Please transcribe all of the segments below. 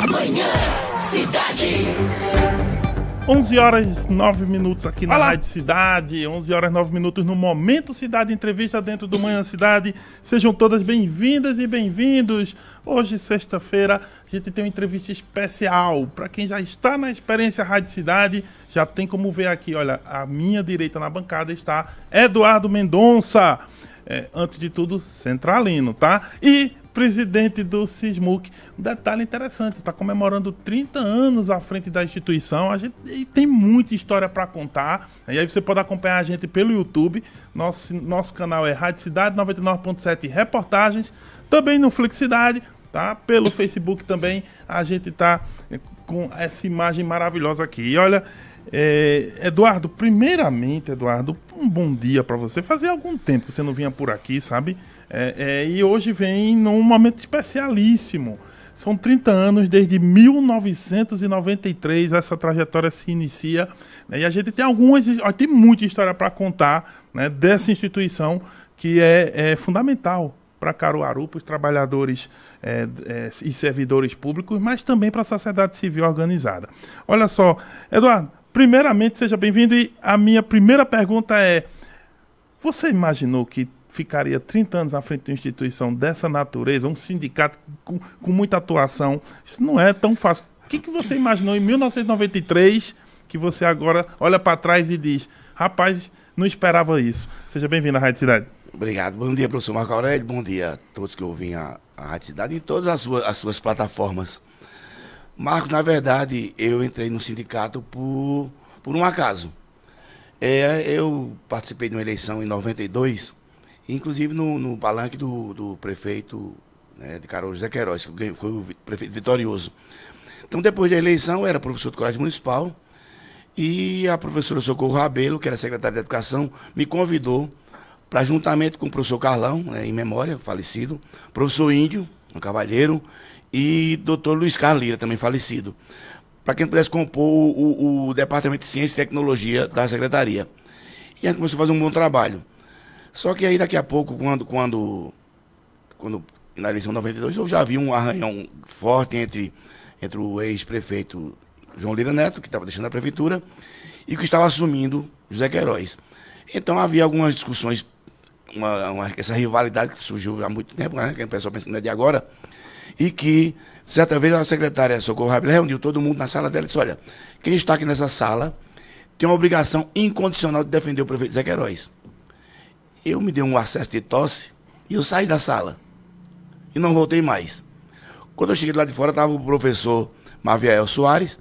Amanhã, cidade. 11 horas 9 minutos aqui na Olá. Rádio Cidade, 11 horas 9 minutos no Momento Cidade, entrevista dentro do Manhã Cidade. Sejam todas bem-vindas e bem-vindos. Hoje, sexta-feira, a gente tem uma entrevista especial. Para quem já está na experiência Rádio Cidade, já tem como ver aqui, olha, à minha direita na bancada está Eduardo Mendonça. É, antes de tudo, centralino, tá? E presidente do Sismuc. Um detalhe interessante, está comemorando 30 anos à frente da instituição. A gente tem muita história para contar. E aí você pode acompanhar a gente pelo YouTube. Nosso, nosso canal é Rádio Cidade 99.7 Reportagens. Também no Flexidade, tá? Pelo Facebook também a gente está com essa imagem maravilhosa aqui. E olha, é, Eduardo, primeiramente, Eduardo, um bom dia para você. Fazia algum tempo que você não vinha por aqui, sabe? É, é, e hoje vem num momento especialíssimo. São 30 anos desde 1993 essa trajetória se inicia. Né, e a gente tem algumas, tem muita história para contar né, dessa instituição que é, é fundamental para Caruaru, para os trabalhadores é, é, e servidores públicos, mas também para a sociedade civil organizada. Olha só, Eduardo, primeiramente seja bem-vindo e a minha primeira pergunta é: você imaginou que ficaria 30 anos à frente de uma instituição dessa natureza, um sindicato com, com muita atuação, isso não é tão fácil. O que, que você imaginou em 1993 que você agora olha para trás e diz: rapaz, não esperava isso? Seja bem-vindo à Rádio Cidade. Obrigado. Bom dia, professor Marco Aurélio. Bom dia a todos que ouvem a, a Rádio Cidade e todas as suas, as suas plataformas. Marco, na verdade, eu entrei no sindicato por, por um acaso. É, eu participei de uma eleição em 92 Inclusive no, no palanque do, do prefeito né, de Carol José Queiroz, que foi o prefeito vitorioso. Então, depois da eleição, eu era professor do Colégio Municipal e a professora Socorro Rabelo, que era secretária de Educação, me convidou para, juntamente com o professor Carlão, né, em memória, falecido, professor Índio, um cavalheiro, e doutor Luiz Carlira, também falecido, para quem pudesse compor o, o, o Departamento de Ciência e Tecnologia da Secretaria. E a gente começou a fazer um bom trabalho. Só que aí daqui a pouco, quando, quando, quando na eleição 92, eu já vi um arranhão forte entre, entre o ex-prefeito João Lira Neto, que estava deixando a prefeitura, e que estava assumindo José Queiroz. Então havia algumas discussões, uma, uma, essa rivalidade que surgiu há muito tempo, né, que o pessoal pensa não é de agora, e que, certa vez, a secretária Socorro Rabelo reuniu todo mundo na sala dela e disse, olha, quem está aqui nessa sala tem uma obrigação incondicional de defender o prefeito José Queiroz. Eu me dei um acesso de tosse e eu saí da sala. E não voltei mais. Quando eu cheguei lá de fora, estava o professor Maviael Soares,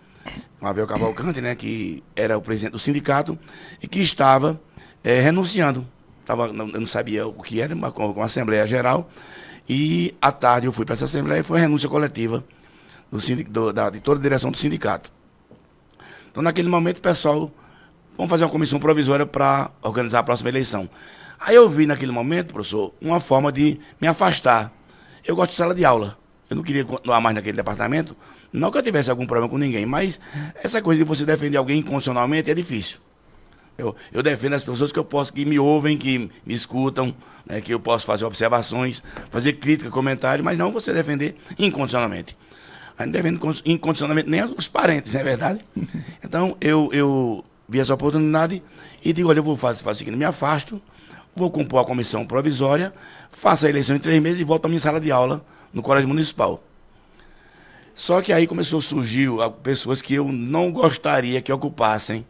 Maviel Cavalcante, né, que era o presidente do sindicato, e que estava é, renunciando. Tava, não, eu não sabia o que era, mas com, com a Assembleia Geral. E à tarde eu fui para essa Assembleia e foi a renúncia coletiva do sindic, do, da, de toda a direção do sindicato. Então, naquele momento, o pessoal, vamos fazer uma comissão provisória para organizar a próxima eleição. Aí eu vi naquele momento, professor, uma forma de me afastar. Eu gosto de sala de aula. Eu não queria continuar mais naquele departamento. Não que eu tivesse algum problema com ninguém, mas essa coisa de você defender alguém incondicionalmente é difícil. Eu, eu defendo as pessoas que eu posso, que me ouvem, que me escutam, né, que eu posso fazer observações, fazer crítica, comentário, mas não você defender incondicionalmente. A gente defende incondicionalmente nem os parentes, não é verdade? Então eu, eu vi essa oportunidade e digo, olha, eu vou fazer, fazer o seguinte, me afasto, vou compor a comissão provisória, faço a eleição em três meses e volto à minha sala de aula no Colégio Municipal. Só que aí começou a surgir ah, pessoas que eu não gostaria que ocupassem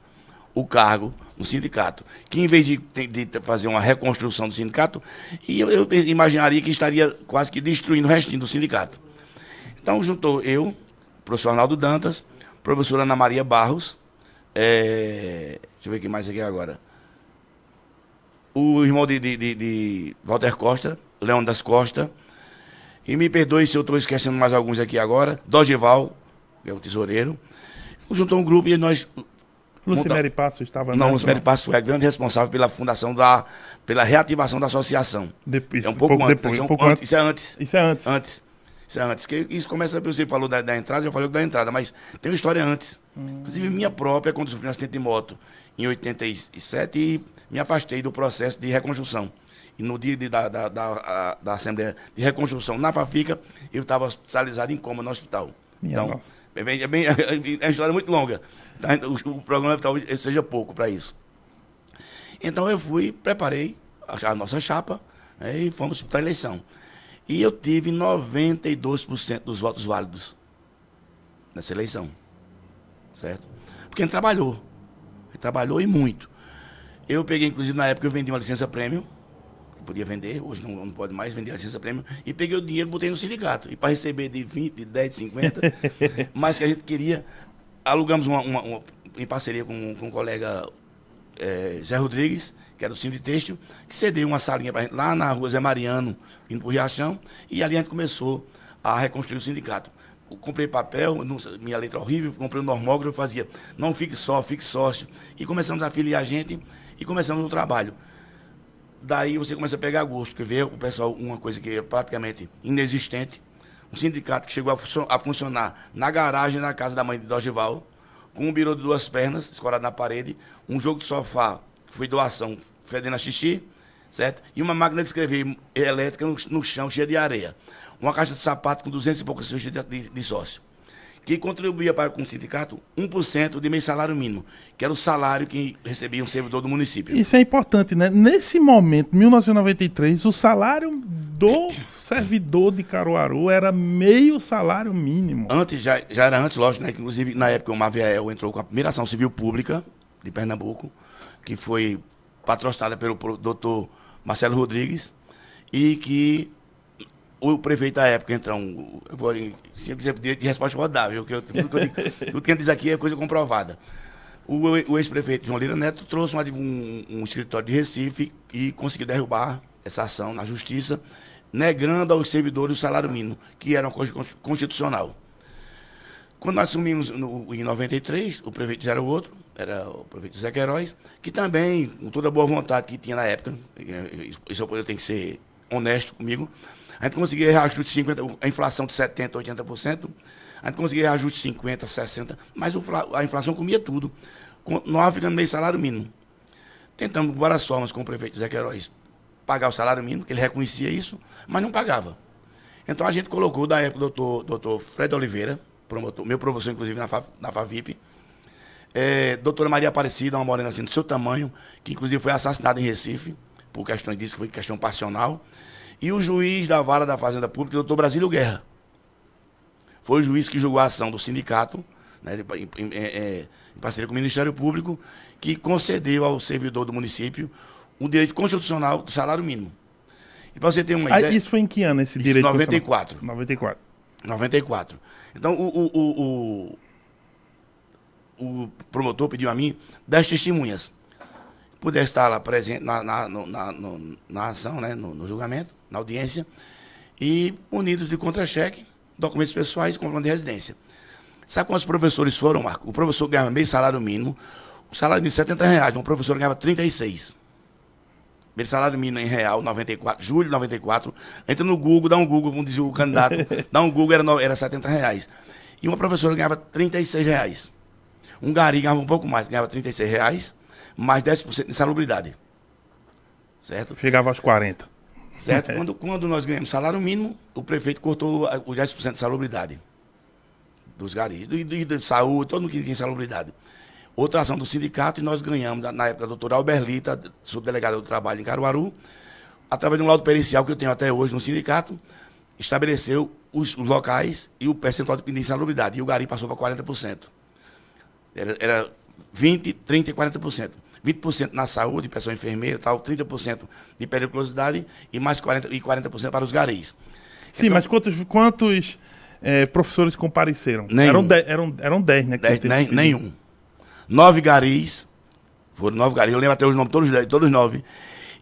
o cargo no sindicato. Que em vez de, de fazer uma reconstrução do sindicato, eu, eu imaginaria que estaria quase que destruindo o restinho do sindicato. Então juntou eu, o professor Arnaldo Dantas, professora Ana Maria Barros, é, deixa eu ver quem mais aqui agora o irmão de, de, de, de Walter Costa, Leão das Costa. E me perdoe se eu estou esquecendo mais alguns aqui agora. Dogival, que é o tesoureiro. Juntou um grupo e nós. Lucimere Passo estava Não, Lucimere Passo é grande responsável pela fundação da. pela reativação da associação. É depois, é um pouco, pouco antes. Depois, um pouco antes. Isso é antes. Isso é antes. Antes. Isso é antes. Que isso começa, você falou da, da entrada, já falei da entrada, mas tem uma história antes. Hum. Inclusive minha própria, quando sofri um acidente de moto em 87 e me afastei do processo de reconstrução. E no dia de, da, da, da, da, Assembleia de Reconstrução na Fafica, eu estava hospitalizado em coma no hospital. Minha então, É, bem, é, bem, é, é uma história muito longa. Tá? Então, o, o programa talvez seja pouco para isso. Então eu fui, preparei a, a nossa chapa né, e fomos para a eleição. E eu tive 92% dos votos válidos nessa eleição. Certo? Porque ele trabalhou. Ele trabalhou e muito. Eu peguei, inclusive, na época eu vendi uma licença prêmio, que podia vender, hoje não, não pode mais vender a licença prêmio, e peguei o dinheiro e botei no sindicato. E para receber de 20, de 10, de 50, mais que a gente queria, alugamos uma, uma, uma em parceria com, com um colega é, Zé Rodrigues, que era o Cine de Têxtil, que cedeu uma salinha para gente lá na rua Zé Mariano, indo para o Riachão, e ali a gente começou a reconstruir o sindicato. Eu comprei papel, minha letra é horrível, comprei um normógrafo, fazia não fique só, fique sócio. E começamos a filiar a gente e começamos o trabalho. Daí você começa a pegar gosto, que vê o pessoal uma coisa que é praticamente inexistente. Um sindicato que chegou a, funcionar, a funcionar na garagem na casa da mãe de Dogival, com um birô de duas pernas, escorado na parede, um jogo de sofá foi doação fedendo a xixi, certo? E uma máquina de escrever elétrica no, no chão, cheia de areia. Uma caixa de sapato com 200 e poucas de, de, de sócio. Que contribuía para com o sindicato 1% de meio salário mínimo, que era o salário que recebia um servidor do município. Isso é importante, né? Nesse momento, 1993, o salário do servidor de Caruaru era meio salário mínimo. Antes, já, já era antes, lógico, né? Inclusive, na época, o Maviael entrou com a primeira ação civil pública de Pernambuco, que foi patrocinada pelo doutor Marcelo Rodrigues, e que o prefeito da época, então, se eu quiser de resposta, eu vou dar, viu? tudo, que eu, tudo que dizer diz aqui é coisa comprovada. O, o ex-prefeito João Lira Neto trouxe um, um, um escritório de Recife e conseguiu derrubar essa ação na justiça, negando aos servidores o salário mínimo, que era uma coisa constitucional. Quando nós assumimos no, em 93, o prefeito já era o outro, era o prefeito Zé Queiroz, que também, com toda a boa vontade que tinha na época, eh, isso é eu tenho que ser honesto comigo, a gente conseguia reajuste de 50, a inflação de 70%, 80%, a gente conseguia reajuste de 50%, 60%, mas a inflação comia tudo. Nós ficando meio salário mínimo. Tentamos várias formas com o prefeito Zé Queiroz pagar o salário mínimo, que ele reconhecia isso, mas não pagava. Então a gente colocou, da época, o doutor, doutor Fred Oliveira, promotor, meu professor, inclusive, na, na FAVIP, é, doutora Maria Aparecida, uma morena assim do seu tamanho, que inclusive foi assassinada em Recife, por questões disso, que foi questão passional. E o juiz da vara da Fazenda Pública, doutor Brasílio Guerra. Foi o juiz que julgou a ação do sindicato, né, em, em, é, é, em parceria com o Ministério Público, que concedeu ao servidor do município o direito constitucional do salário mínimo. E para você ter uma ah, ideia. Isso foi em que ano esse direito? Isso, 94. 94. 94. Então, o, o, o o promotor pediu a mim 10 testemunhas. Puder estar lá presente na, na, na, na ação, né? No, no, julgamento, na audiência, e unidos de contra-cheque, documentos pessoais e comprando de residência. Sabe quantos professores foram, Marco? O professor ganhava meio salário mínimo, o salário de 70 reais, um professor ganhava 36. Meio salário mínimo em real, 94, julho de 94. Entra no Google, dá um Google, como dizia o candidato, dá um Google, era, era 70 reais. E uma professora ganhava 36 reais. Um gari ganhava um pouco mais, ganhava 36 reais, mais 10% de insalubridade. Certo? Chegava aos 40. Certo? É. Quando, quando nós ganhamos salário mínimo, o prefeito cortou os 10% de salubridade dos garis, do, do, de saúde, todo mundo que tinha salubridade. Outra ação do sindicato, e nós ganhamos, na época da doutora Alberlita, subdelegada do trabalho em Caruaru, através de um laudo pericial que eu tenho até hoje no sindicato, estabeleceu os, os locais e o percentual de insalubridade. E o gari passou para 40%. Era, era 20, 30 40%. 20% na saúde, pessoal enfermeiro, tal, 30% de periculosidade e mais 40%, e 40 para os garis. Sim, então, mas quantos, quantos é, professores compareceram? Nenhum. Eram 10, eram, eram dez, né? Dez, nem, nenhum. Nove garis, foram nove garis, eu lembro até os nomes, todos, todos nove.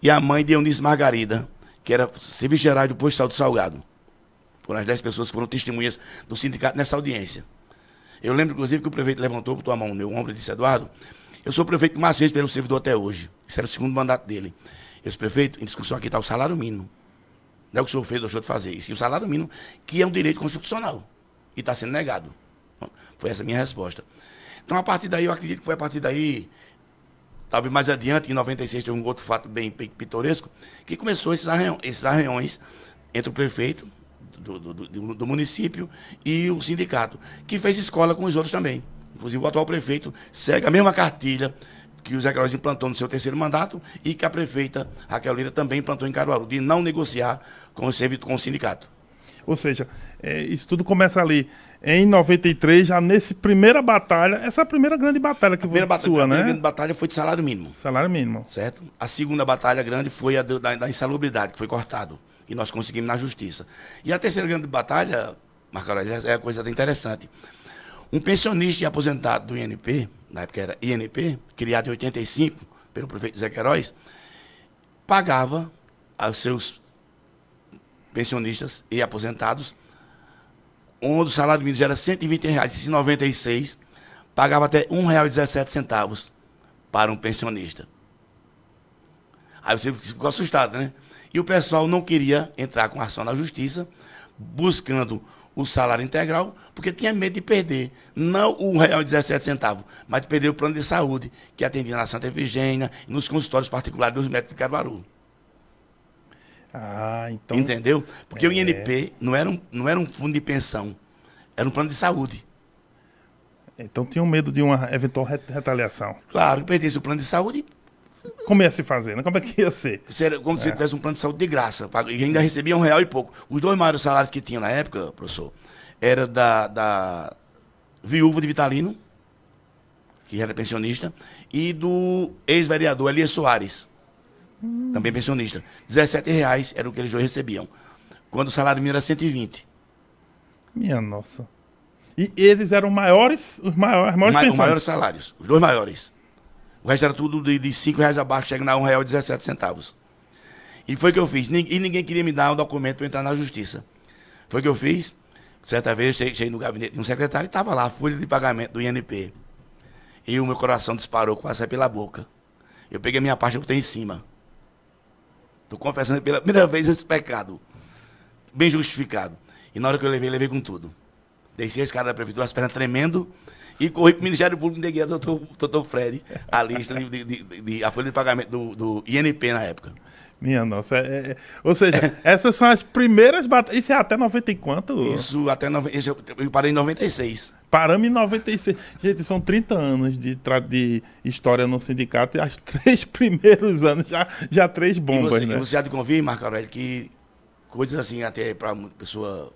E a mãe de Eunice Margarida, que era serviço geral do Posto de Salgado. Foram as 10 pessoas que foram testemunhas do sindicato nessa audiência. Eu lembro, inclusive, que o prefeito levantou, botou a mão no meu ombro e disse, Eduardo, eu sou prefeito mais vezes pelo servidor até hoje. Esse era o segundo mandato dele. Esse prefeito, em discussão aqui está o salário mínimo. Não é o que o senhor fez, deixou de fazer isso. E o salário mínimo, que é um direito constitucional. E está sendo negado. Foi essa a minha resposta. Então, a partir daí, eu acredito que foi a partir daí, talvez mais adiante, em 96, teve um outro fato bem pitoresco, que começou esses arranhões, esses arranhões entre o prefeito do, do, do, do município e o sindicato, que fez escola com os outros também. Inclusive, o atual prefeito segue a mesma cartilha que o Zé Carlos implantou no seu terceiro mandato e que a prefeita Raquel Lira também implantou em Caruaru, de não negociar com o, com o sindicato. Ou seja, é, isso tudo começa ali em 93, já nesse primeira batalha, essa é a primeira grande batalha que a primeira foi batalha, sua, né? A grande batalha foi de salário mínimo. Salário mínimo. Certo? A segunda batalha grande foi a da, da insalubridade, que foi cortado. E nós conseguimos na justiça. E a terceira grande batalha, Marco é, é a coisa interessante. Um pensionista e aposentado do INP, na época era INP, criado em 85 pelo prefeito Zé Queiroz, pagava aos seus pensionistas e aposentados, onde o salário mínimo era R$ 120,96, pagava até R$ 1,17 para um pensionista. Aí você ficou assustado, né? E o pessoal não queria entrar com ação na justiça, buscando o salário integral, porque tinha medo de perder, não o real 17 centavo, mas de perder o plano de saúde, que atendia na Santa Efigênia e nos consultórios particulares dos médicos de Caruaru. Ah, então... Entendeu? Porque é... o INP não era, um, não era um fundo de pensão, era um plano de saúde. Então tinham medo de uma eventual retaliação. Claro, perdesse o plano de saúde como ia se fazer, né? Como é que ia ser? Era como é. se tivesse um plano de saúde de graça. E ainda recebia um real e pouco. Os dois maiores salários que tinha na época, professor, era da, da viúva de Vitalino, que já era pensionista, e do ex-vereador Elias Soares, hum. também pensionista. 17 reais era o que eles dois recebiam. Quando o salário mínimo era 120. Minha nossa. E eles eram maiores, os maiores, maiores, Ma os maiores salários, os dois maiores. O resto era tudo de, de 5 reais abaixo, chega na R$1,17. E foi o que eu fiz. E ninguém queria me dar um documento para entrar na justiça. Foi o que eu fiz. Certa vez cheguei no gabinete de um secretário e estava lá, a folha de pagamento do INP. E o meu coração disparou, quase saiu pela boca. Eu peguei a minha parte que eu tenho em cima. Estou confessando pela primeira vez esse pecado. Bem justificado. E na hora que eu levei, levei com tudo. Desci a escada da prefeitura, as pernas tremendo e corri pro o Ministério Público e entreguei ao doutor, doutor Fred a lista de, de, de, de, a folha de pagamento do, do INP na época. Minha nossa. É, é, ou seja, essas são as primeiras batalhas. Isso é até 90 e quanto? Isso, até 90. É eu parei em 96. Paramos em 96. Gente, são 30 anos de, de história no sindicato e as três primeiros anos já, já três bombas. Né? E você, né? você de convir, Marco Aurélio, que coisas assim, até para pessoa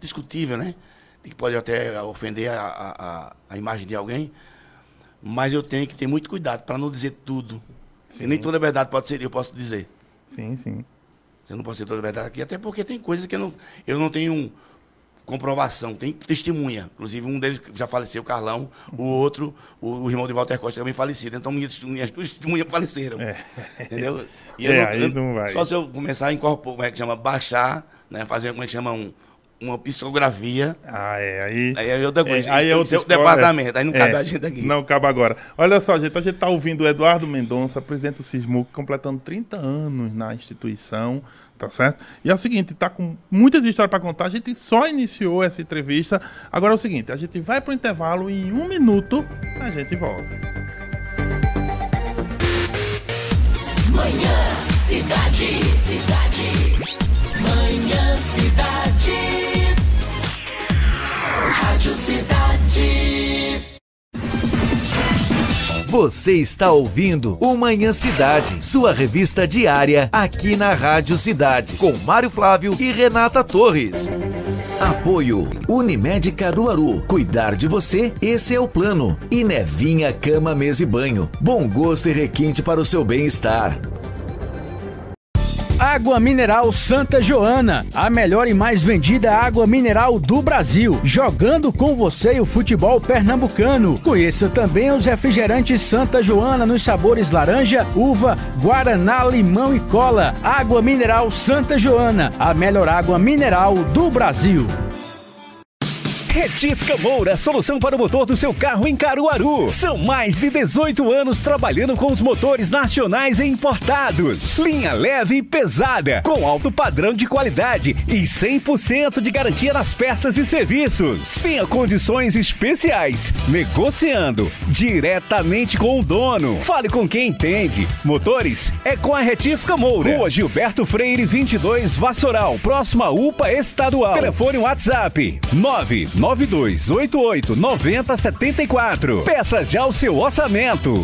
discutível, né? que pode até ofender a, a, a, imagem de alguém, mas eu tenho que ter muito cuidado para não dizer tudo. Nem toda verdade pode ser, eu posso dizer. Sim, sim. Você não pode ser toda verdade aqui, até porque tem coisas que eu não, eu não tenho comprovação, tem testemunha. Inclusive, um deles já faleceu, o Carlão, o uhum. outro, o, o irmão de Walter Costa também falecido. Então, minhas testemunhas, testemunhas faleceram. É. Entendeu? E é, não, aí não vai. Só se eu começar a incorporar, como é que chama? Baixar, né? Fazer como é que chama um uma psicografia. Ah, é. Aí, aí é outra coisa. É, aí é o seu departamento. Aí não é. cabe a gente aqui. Não cabe agora. Olha só, gente. A gente está ouvindo o Eduardo Mendonça, presidente do Sismuc, completando 30 anos na instituição. Tá certo? E é o seguinte, tá com muitas histórias para contar. A gente só iniciou essa entrevista. Agora é o seguinte: a gente vai para o intervalo e em um minuto a gente volta. Manhã, cidade, cidade. Manhã Cidade. Rádio Cidade. Você está ouvindo o Manhã Cidade, sua revista diária aqui na Rádio Cidade, com Mário Flávio e Renata Torres. Apoio Unimed Caruaru. Cuidar de você, esse é o plano. E Nevinha Cama, Mesa e Banho. Bom gosto e requinte para o seu bem-estar. Água Mineral Santa Joana, a melhor e mais vendida água mineral do Brasil, jogando com você o futebol pernambucano. Conheça também os refrigerantes Santa Joana nos sabores laranja, uva, guaraná, limão e cola. Água Mineral Santa Joana, a melhor água mineral do Brasil. Retífica Moura, solução para o motor do seu carro em Caruaru. São mais de 18 anos trabalhando com os motores nacionais e importados. Linha leve e pesada, com alto padrão de qualidade e 100% de garantia nas peças e serviços. Tenha condições especiais, negociando diretamente com o dono. Fale com quem entende. Motores é com a Retífica Moura. Rua Gilberto Freire 22 Vassoural, próxima UPA Estadual. Telefone WhatsApp 99 9288 9074. Peça já o seu orçamento.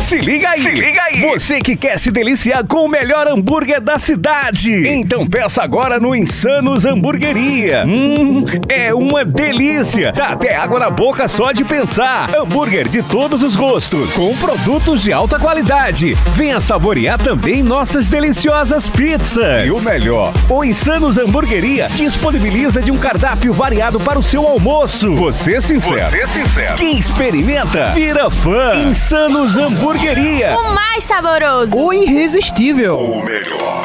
Se liga aí! Se liga aí! Você que quer se deliciar com o melhor hambúrguer da cidade! Então peça agora no Insanos Hamburgueria. Hum, é uma delícia! Dá até água na boca só de pensar. Hambúrguer de todos os gostos, com produtos de alta qualidade. Venha saborear também nossas deliciosas pizzas. E o melhor, o Insanos Hamburgueria disponibiliza de um cardápio variado para o seu almoço. Você é sincero. Você é sincero. Quem experimenta, vira fã. Insanos Hamburgueria hamburgueria. O mais saboroso. O irresistível. O melhor.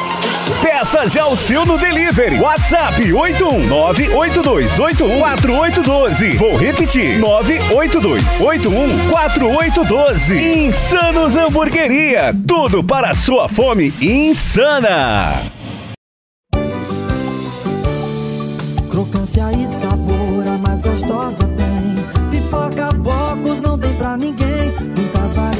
Peça já o seu no delivery. WhatsApp 81982814812. Vou repetir. 982814812. Insanos Hamburgueria. Tudo para a sua fome insana. Crocância e sabor a mais gostosa tem.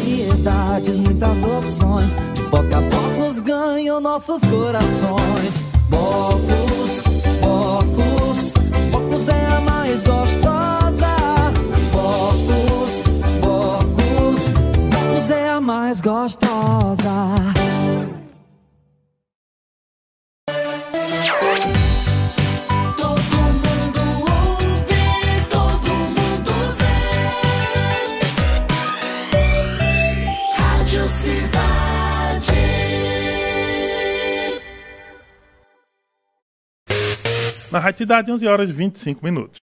variedades, muitas opções. De boca a poucos ganham nossos corações. Bocos, bocos, bocos é a mais gostosa. Bocos, bocos, bocos é a mais gostosa. na Rádio Cidade, 11 horas 25 minutos.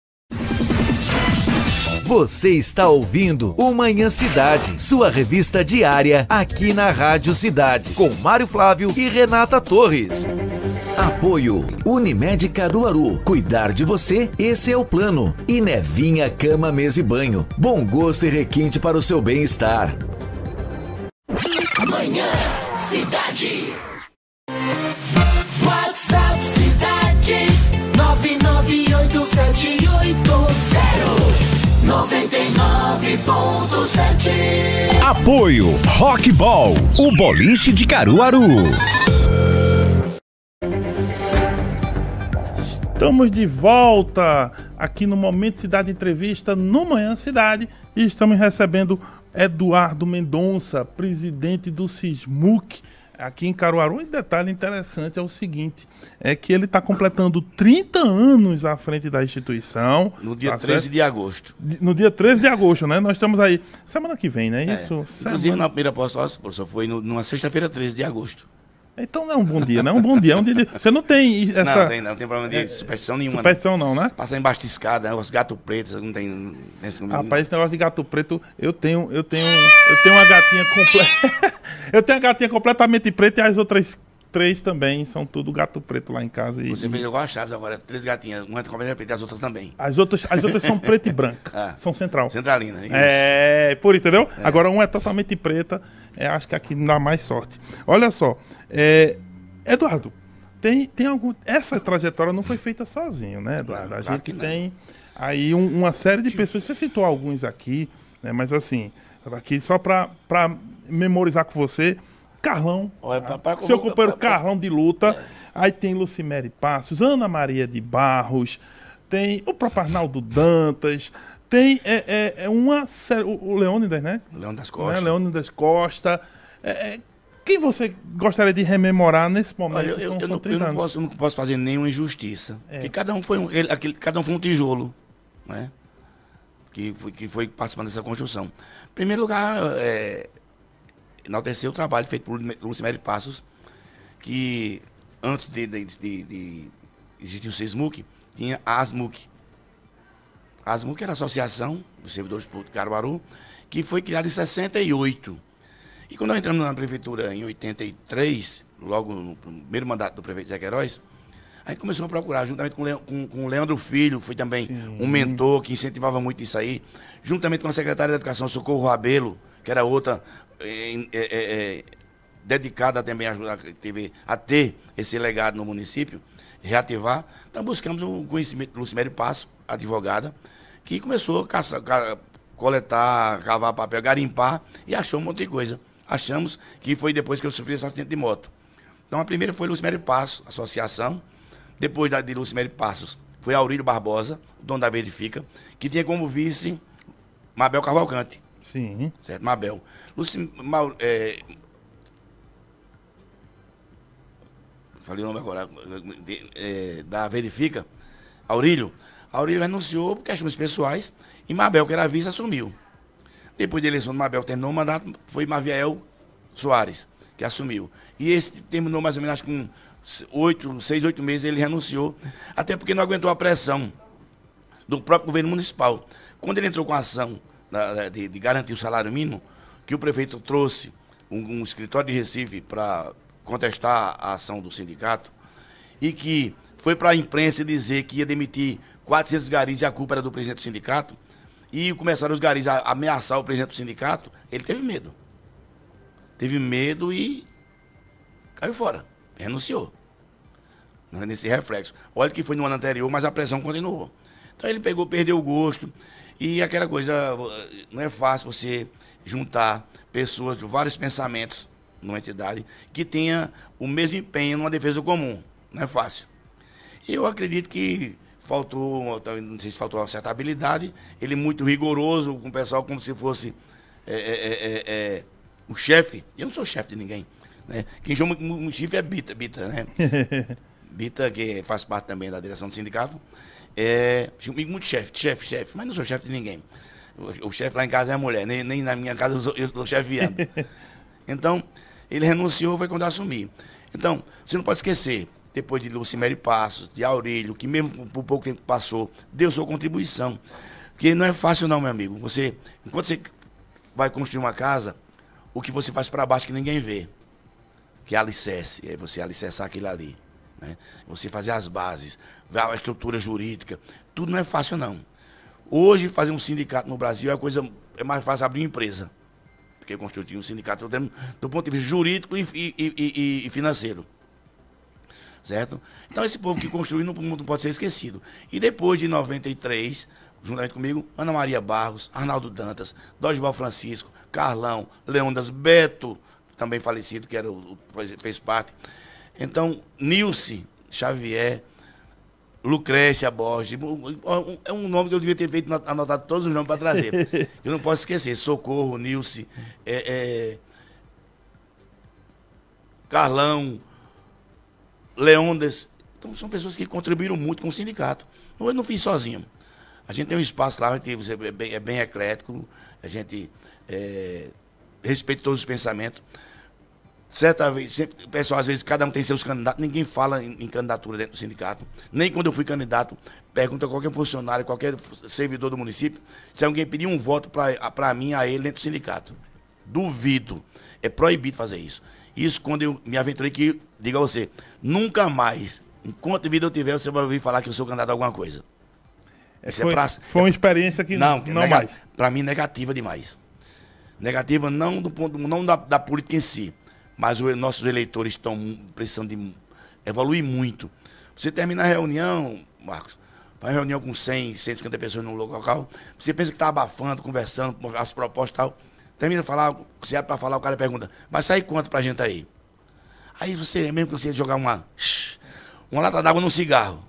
Você está ouvindo o Manhã Cidade, sua revista diária aqui na Rádio Cidade, com Mário Flávio e Renata Torres. Apoio Unimed Caruaru. Cuidar de você, esse é o plano. E Nevinha Cama, Mesa e Banho. Bom gosto e requinte para o seu bem-estar. Manhã Cidade. 99.7 Apoio Rockball, o boliche de Caruaru. Estamos de volta aqui no Momento Cidade Entrevista, no Manhã Cidade, e estamos recebendo Eduardo Mendonça, presidente do Sismuc aqui em Caruaru, um detalhe interessante é o seguinte: é que ele está completando 30 anos à frente da instituição. No dia tá 13 certo? de agosto. No dia 13 de agosto, né? Nós estamos aí. Semana que vem, né? É. Isso. É. Inclusive, semana... na primeira posse, professor, foi no, numa sexta-feira, 13 de agosto. Então não é um bom dia, não é um bom dia. É um dia de... Você não tem essa. Não, tem, não tem problema de é, superstição nenhuma. Superstição né? não, né? Passar embaixo de escada, os gato preto, não tem. Não tem Rapaz, esse negócio de gato preto, eu tenho, eu tenho, eu tenho uma gatinha completa. eu tenho uma gatinha completamente preta e as outras três também, são tudo gato preto lá em casa. E, Você fez igual as chaves agora, é três gatinhas, uma completamente preta, as outras também. As outras, as outras são preta e branca, ah, são central. Centralina, isso. É, por entendeu? É. Agora uma é totalmente preta, é, acho que é aqui dá mais sorte. Olha só, é, Eduardo, tem, tem algum, essa trajetória não foi feita sozinho, né, Eduardo? A claro gente tem aí um, uma série de pessoas, você citou alguns aqui, né, mas assim, aqui só para memorizar com você, Carlão. Olha, tá? pra, seu companheiro Carlão de luta. É. Aí tem Lucimere Passos, Ana Maria de Barros, tem o próprio Arnaldo Dantas. Tem é, é, é uma série. O Leônidas, né? Leônidas né? Costa. Né? Leônidas Costa. É, é, quem você gostaria de rememorar nesse momento? Olha, eu, eu, não, eu não, posso, não, posso, fazer nenhuma injustiça. É. Porque cada um foi um, ele, aquele, cada um foi um tijolo, né? Que foi, que foi participando dessa construção. Em primeiro lugar, é, enaltecer o trabalho feito por Lucimério Passos, que antes de, de, de, de existir o SESMUC, tinha a ASMUC. A ASMUC era a Associação dos Servidores Públicos de Caruaru, que foi criada em 68. E quando nós entramos na prefeitura em 83, logo no primeiro mandato do prefeito Zé Queiroz, a gente começou a procurar, juntamente com, com, com o Leandro Filho, foi também Sim. um mentor que incentivava muito isso aí, juntamente com a secretária da Educação, Socorro Rabelo, que era outra é, é, dedicada também a, a, a ter esse legado no município, reativar. Então buscamos o conhecimento de Lucimério Passo, advogada, que começou a ca, coletar, cavar papel, garimpar e achou um monte de coisa. Achamos que foi depois que eu sofri esse acidente de moto. Então a primeira foi Lucimério Passos, associação. Depois da de Lucimério Passos foi Aurílio Barbosa, dono da Verifica, que tinha como vice Mabel Cavalcante. Sim. Certo? Mabel. Luci... Maur... É... Falei o nome agora. É... Da Verifica. Aurílio. Aurílio renunciou por questões pessoais e Mabel, que era vice, assumiu. Depois da eleição do Mabel, terminou o mandato, foi Maviel Soares, que assumiu. E esse terminou mais ou menos, acho com oito, seis, oito meses, ele renunciou, até porque não aguentou a pressão do próprio governo municipal. Quando ele entrou com a ação de, de garantir o salário mínimo, que o prefeito trouxe um, um escritório de Recife para contestar a ação do sindicato e que foi para a imprensa dizer que ia demitir 400 garis e a culpa era do presidente do sindicato, e começaram os garis a ameaçar o presidente do sindicato, ele teve medo. Teve medo e caiu fora, renunciou. Nesse reflexo. Olha que foi no ano anterior, mas a pressão continuou. Então ele pegou, perdeu o gosto. E aquela coisa, não é fácil você juntar pessoas de vários pensamentos numa entidade que tenha o mesmo empenho numa defesa comum. Não é fácil. Eu acredito que faltou, não sei se faltou uma certa habilidade, ele muito rigoroso com o pessoal como se fosse é, é, é, é, é o chefe. Eu não sou chefe de ninguém. Né? Quem chama um chefe é Bita, Bita, né? Bita, que faz parte também da direção do sindicato. É, tinha comigo muito chefe, chefe, chefe, mas não sou chefe de ninguém. O, o chefe lá em casa é a mulher, nem, nem na minha casa eu sou, chefeando. então, ele renunciou, foi quando eu assumi. Então, você não pode esquecer, depois de Lucimério Passos, de Aurélio, que mesmo por pouco tempo passou, deu sua contribuição. Porque não é fácil não, meu amigo. Você, enquanto você vai construir uma casa, o que você faz para baixo que ninguém vê, que é alicerce, é você alicerçar aquilo ali. Né? Você fazer as bases, a estrutura jurídica, tudo não é fácil, não. Hoje, fazer um sindicato no Brasil é coisa é mais fácil abrir empresa. Porque construir um sindicato do, do ponto de vista jurídico e, e, e, e, financeiro. Certo? Então, esse povo que construiu não, não pode ser esquecido. E depois de 93, juntamente comigo, Ana Maria Barros, Arnaldo Dantas, Dorival Francisco, Carlão, Leondas, Beto, também falecido, que era o, fez parte então, Nilce Xavier, Lucrécia Borges, é um nome que eu devia ter feito, anotado todos os nomes para trazer. eu não posso esquecer. Socorro, Nilce, é, é, Carlão, Leondas. Então, são pessoas que contribuíram muito com o sindicato. Eu não fiz sozinho. A gente tem um espaço lá, onde é bem, é bem eclético, a gente é, respeita todos os pensamentos. Certa vez, sempre, pessoal, às vezes cada um tem seus candidatos, ninguém fala em, em, candidatura dentro do sindicato. Nem quando eu fui candidato, pergunta a qualquer funcionário, qualquer servidor do município, se alguém pedir um voto para mim, a ele, dentro do sindicato. Duvido. É proibido fazer isso. Isso quando eu me aventurei que, diga a você, nunca mais, enquanto vida eu tiver, você vai ouvir falar que eu sou candidato a alguma coisa. É, é foi, é pra, foi uma experiência que não, não nega, mais. Para mim, negativa demais. Negativa não do ponto, não da, da política em si mas os nossos eleitores estão precisando de evoluir muito. Você termina a reunião, Marcos, uma reunião com 100, 150 pessoas num local, você pensa que está abafando, conversando, as propostas e tal. Termina de falar, você abre para falar, o cara pergunta, mas sai quanto para a gente aí? Aí você, mesmo que você jogar uma, uma lata d'água num cigarro.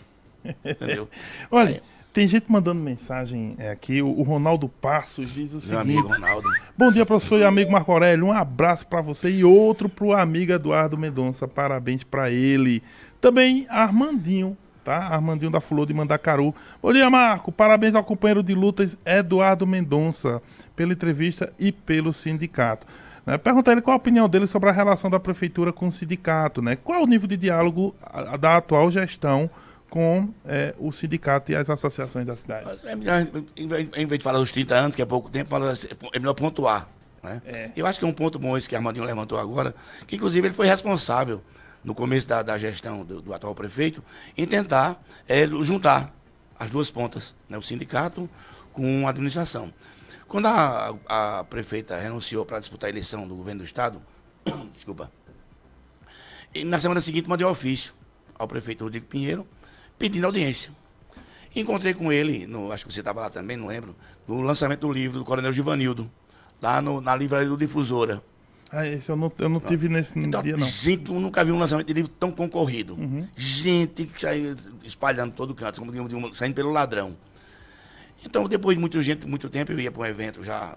Entendeu? Olha. Aí, tem gente mandando mensagem é, aqui. O Ronaldo Passos diz o seguinte: amigo Ronaldo. Bom dia, professor e amigo Marco Aurélio. Um abraço para você e outro pro amigo Eduardo Mendonça. Parabéns para ele. Também Armandinho tá? Armandinho da Fulô de Mandacaru. Bom dia, Marco. Parabéns ao companheiro de lutas Eduardo Mendonça pela entrevista e pelo sindicato. Né? ele qual a opinião dele sobre a relação da prefeitura com o sindicato, né? Qual é o nível de diálogo da atual gestão com é, o sindicato e as associações da cidade. É melhor, em vez, de falar dos 30 anos, que é pouco tempo, fala, assim, é melhor pontuar. Né? É. Eu acho que é um ponto bom esse que Armandinho levantou agora, que inclusive ele foi responsável no começo da, da gestão do, do, atual prefeito em tentar é, juntar as duas pontas, né? o sindicato com a administração. Quando a, a, prefeita renunciou para disputar a eleição do governo do Estado, desculpa, na semana seguinte mandei um ofício ao prefeito Rodrigo Pinheiro, pedindo audiência. Encontrei com ele, no, acho que você estava lá também, não lembro, no lançamento do livro do Coronel Givanildo, lá no, na livraria do Difusora. Ah, esse eu não, eu não, não. tive nesse então, dia, não. Gente, eu nunca vi um lançamento de livro tão concorrido. Uhum. Gente que saiu espalhando todo canto, como de, de saindo pelo ladrão. Então, depois de muito, gente, muito tempo, eu ia para um evento já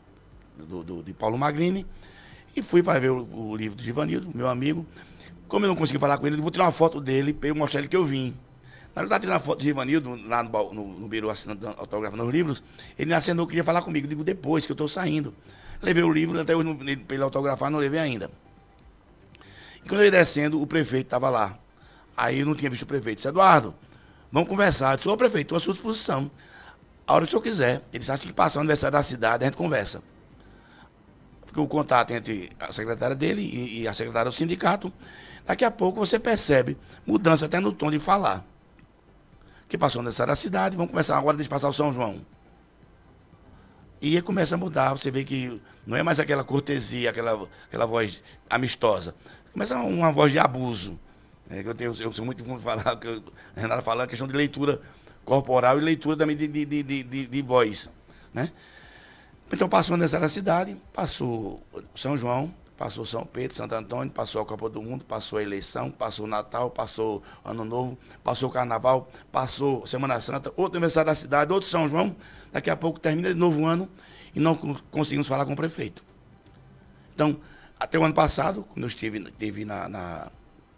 do, do, de Paulo Magrini e fui para ver o, o livro do Givanildo, meu amigo. Como eu não consegui falar com ele, eu vou tirar uma foto dele para eu mostrar ele que eu vim. Na hora eu a foto de Ivanildo, lá no, no, no assinando, autografando os livros, ele assinou, queria falar comigo. Eu digo, depois que eu estou saindo. Levei o livro, até hoje, não, para ele autografar, não levei ainda. E quando eu ia descendo, o prefeito estava lá. Aí eu não tinha visto o prefeito. Disse, Eduardo, vamos conversar. Eu disse, ô prefeito, estou à sua disposição. A hora que o senhor quiser. Ele disse, assim que passar o aniversário da cidade, a gente conversa. Ficou o contato entre a secretária dele e, e a secretária do sindicato. Daqui a pouco você percebe mudança até no tom de falar que passou nessa da cidade, vamos começar agora a passar o São João. E aí começa a mudar, você vê que não é mais aquela cortesia, aquela, aquela voz amistosa. Começa uma voz de abuso. É, eu, tenho, eu sou muito bom falar, que eu, Renata falando, é questão de leitura corporal e leitura também de, de, de, de, de voz. Né? Então passou nessa cidade, passou São João, passou São Pedro, Santo Antônio, passou a Copa do Mundo, passou a eleição, passou o Natal, passou Ano Novo, passou o Carnaval, passou Semana Santa, outro aniversário da cidade, outro São João. Daqui a pouco termina de novo o ano e não conseguimos falar com o prefeito. Então, até o ano passado, quando eu estive, estive na, na,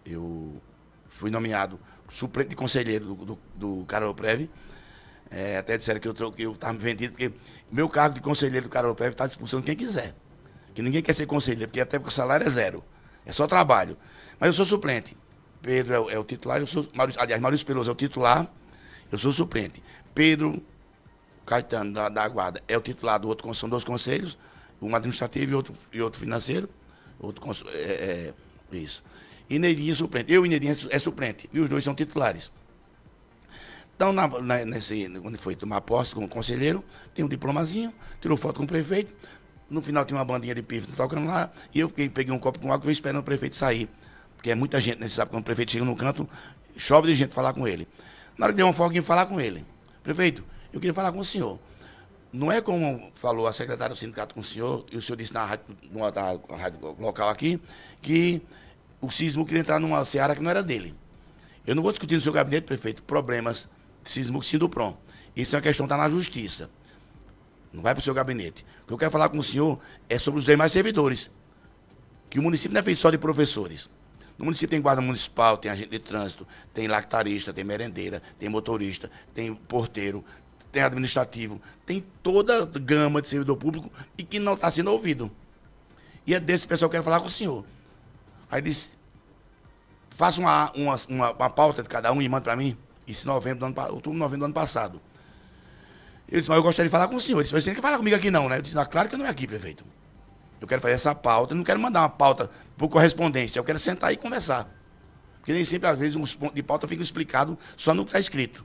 Eu fui nomeado suplente de conselheiro do, do, do Carol Preve. É, até disseram que eu estava me vendido, porque meu cargo de conselheiro do Carol Preve está à disposição de quem quiser que ninguém quer ser conselheiro, porque até porque o salário é zero. É só trabalho. Mas eu sou suplente. Pedro é, o, é o titular, eu sou. Maurício, aliás, Maurício Peloso é o titular, eu sou suplente. Pedro Caetano, da, da Guarda, é o titular do outro, são dois conselhos, um administrativo e outro, e outro financeiro. Outro, é, é, é, isso. E Neirinha é suplente. Eu e Neirinha é, é suplente. E os dois são titulares. Então, na, na, nesse, quando foi tomar posse como conselheiro, tem um diplomazinho, tirou foto com o prefeito, no final tinha uma bandinha de pife tocando lá, e eu fiquei, peguei um copo com água e vim esperando o prefeito sair. Porque é muita gente, né? Você sabe, quando o prefeito chega no canto, chove de gente falar com ele. Na hora que deu uma folga, falar com ele. Prefeito, eu queria falar com o senhor. Não é como falou a secretária do sindicato com o senhor, e o senhor disse na rádio, numa, na rádio local aqui, que o sismo queria entrar numa seara que não era dele. Eu não vou discutir no seu gabinete, prefeito, problemas de sismo sim do PROM. Isso é uma questão que está na justiça. Não vai para o seu gabinete. O que eu quero falar com o senhor é sobre os demais servidores. Que o município não é feito só de professores. No município tem guarda municipal, tem agente de trânsito, tem lactarista, tem merendeira, tem motorista, tem porteiro, tem administrativo, tem toda a gama de servidor público e que não está sendo ouvido. E é desse pessoal que eu quero falar com o senhor. Aí disse, faça uma, uma, uma, uma pauta de cada um e manda para mim. Isso em novembro do ano, outubro, novembro do ano passado. Eu disse, mas eu gostaria de falar com o senhor. Ele disse, mas você não quer falar comigo aqui não, né? Eu disse, não, claro que eu não é aqui, prefeito. Eu quero fazer essa pauta, eu não quero mandar uma pauta por correspondência, eu quero sentar e conversar. Porque nem sempre, às vezes, os pontos de pauta ficam explicados só no que está escrito.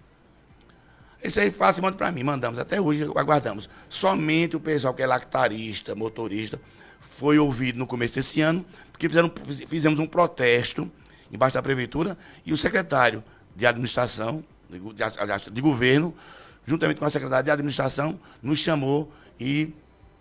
Isso aí fala assim, manda para mim, mandamos, até hoje aguardamos. Somente o pessoal que é lactarista, motorista, foi ouvido no começo desse ano, porque fizeram, fizemos um protesto embaixo da prefeitura e o secretário de administração, de, de, de governo, juntamente com a secretária de administração, nos chamou e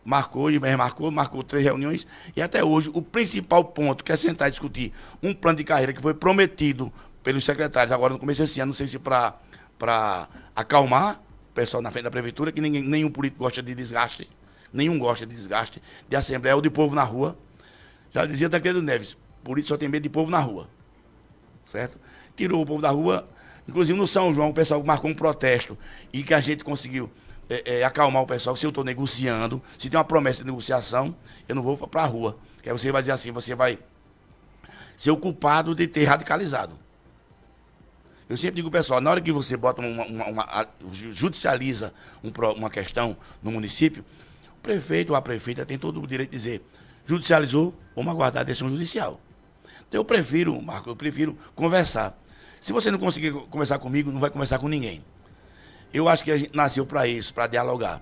marcou, e marcou, marcou três reuniões, e até hoje o principal ponto, que é sentar e discutir um plano de carreira que foi prometido pelos secretários, agora no começo desse ano, não sei se para acalmar o pessoal na frente da prefeitura, que ninguém, nenhum político gosta de desgaste, nenhum gosta de desgaste, de assembleia ou de povo na rua. Já dizia Tancredo Neves, político só tem medo de povo na rua, certo? Tirou o povo da rua, Inclusive no São João, o pessoal marcou um protesto e que a gente conseguiu é, é, acalmar o pessoal. Se eu estou negociando, se tem uma promessa de negociação, eu não vou para a rua. aí você vai dizer assim: você vai ser o culpado de ter radicalizado. Eu sempre digo, pessoal, na hora que você bota uma, uma, uma judicializa um, uma questão no município, o prefeito ou a prefeita tem todo o direito de dizer, judicializou, vamos aguardar a decisão judicial. Então, eu prefiro, Marco, eu prefiro conversar. Se você não conseguir conversar comigo, não vai conversar com ninguém. Eu acho que a gente nasceu para isso, para dialogar.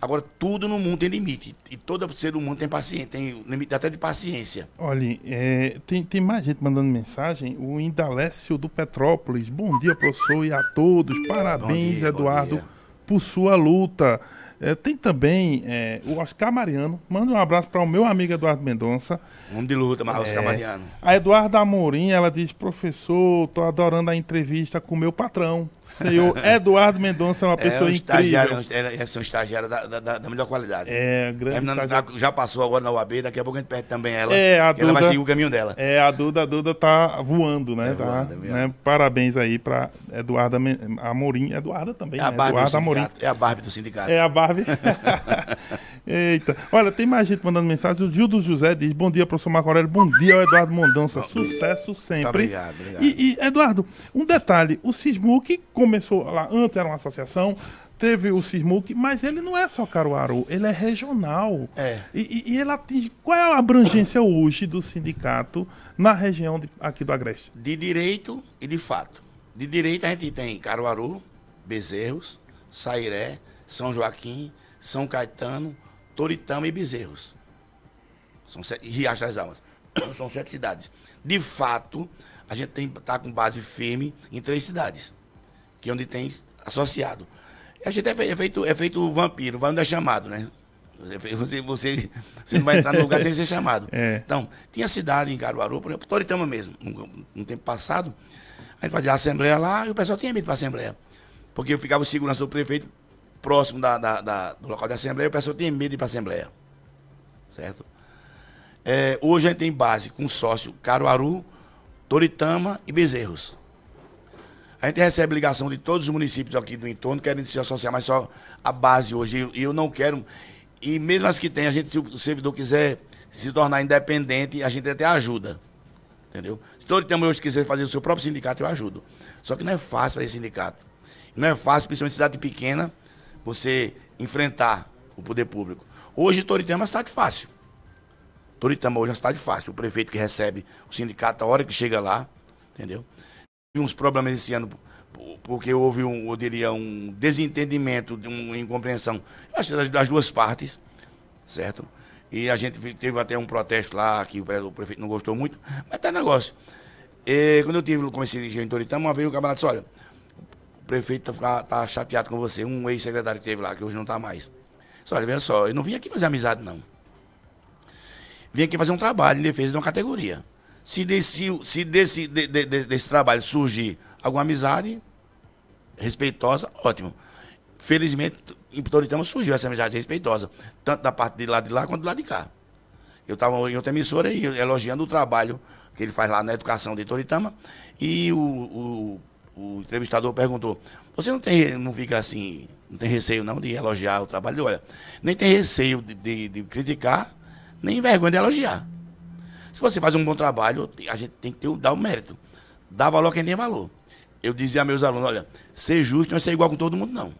Agora, tudo no mundo tem limite. E todo ser humano tem paciência, tem limite até de paciência. Olha, é, tem, tem mais gente mandando mensagem. O Indalécio do Petrópolis. Bom dia, professor, e a todos. Parabéns, dia, Eduardo, por sua luta. É, tem também é, o Oscar Mariano. Manda um abraço para o meu amigo Eduardo Mendonça. um de luta, mas é, Oscar Mariano. A Eduarda Amorim, ela diz, professor, tô adorando a entrevista com o meu patrão. Senhor Eduardo Mendonça é uma é pessoa é um incrível. é, é um estagiário é, assim, da, da, da, melhor qualidade. É, grande é, Já passou agora na UAB, daqui a pouco a gente perde também ela. É, a Duda, ela vai seguir o caminho dela. É, a Duda, a Duda tá voando, né? É, tá, voando, é né? Parabéns aí para Eduardo Amorim. Eduarda também, é a né? Eduarda Amorim. É a Barbie do sindicato. É a Barbie. Eita. Olha, tem mais gente mandando mensagem. O Gildo José diz: Bom dia, professor Marco Aurélio. Bom dia, Eduardo Mondança. Sucesso sempre. Tá obrigado, obrigado. E, e, Eduardo, um detalhe: o Sismuc começou lá, antes era uma associação, teve o Sirmuc, mas ele não é só Caruaru, ele é regional. É. E, e, ele atinge. Qual é a abrangência hoje do sindicato na região de, aqui do Agreste? De direito e de fato. De direito a gente tem Caruaru, Bezerros, Sairé, São Joaquim, São Caetano, Toritama e Bezerros. São sete, e Riacho das Almas. São sete cidades. De fato, a gente está com base firme em três cidades que é onde tem associado. A gente é feito, é feito, é feito vampiro, vai onde é chamado, né? Você, você, você não vai entrar no lugar sem ser chamado. É. Então, tinha cidade em Caruaru, por exemplo, Toritama mesmo, no, tempo passado, a gente fazia a assembleia lá e o pessoal tinha medo para a assembleia. Porque eu ficava o segurança do prefeito próximo da, da, da, do local da assembleia, o pessoal tinha medo de ir para a assembleia. Certo? É, hoje a gente tem base com sócio Caruaru, Toritama e Bezerros. A gente recebe ligação de todos os municípios aqui do entorno querendo se associar, mas só a base hoje. E eu, não quero. E mesmo as que tem, a gente, se o servidor quiser se tornar independente, a gente até ajuda. Entendeu? Se todo tempo hoje quiser fazer o seu próprio sindicato, eu ajudo. Só que não é fácil fazer sindicato. Não é fácil, principalmente em cidade pequena, você enfrentar o poder público. Hoje, Toritama é uma cidade fácil. Toritama hoje é uma cidade fácil. O prefeito que recebe o sindicato, a hora que chega lá, entendeu? uns problemas esse ano porque houve um, eu diria, um desentendimento, uma incompreensão, acho das, das duas partes, certo? E a gente teve até um protesto lá que o prefeito não gostou muito, mas tá negócio. E, quando eu tive, comecei em Toritama, uma vez o camarada disse, olha, o prefeito tá, tá, tá chateado com você, um ex-secretário que teve lá, que hoje não está mais. Disse, olha, veja só, eu não vim aqui fazer amizade, não. Vim aqui fazer um trabalho em defesa de uma categoria. Se desse, se desse, de, de, desse trabalho surgir alguma amizade respeitosa, ótimo. Felizmente, em Toritama surgiu essa amizade respeitosa, tanto da parte de lá de lá quanto do lado de cá. Eu estava em outra emissora elogiando o trabalho que ele faz lá na educação de Toritama, e o, o, o entrevistador perguntou: Você não, tem, não fica assim, não tem receio não de elogiar o trabalho? Olha, nem tem receio de, de, de criticar, nem vergonha de elogiar. Se você faz um bom trabalho, a gente tem que ter, dar o um mérito. Dar valor quem tem valor. Eu dizia a meus alunos, olha, ser justo não é ser igual com todo mundo, não.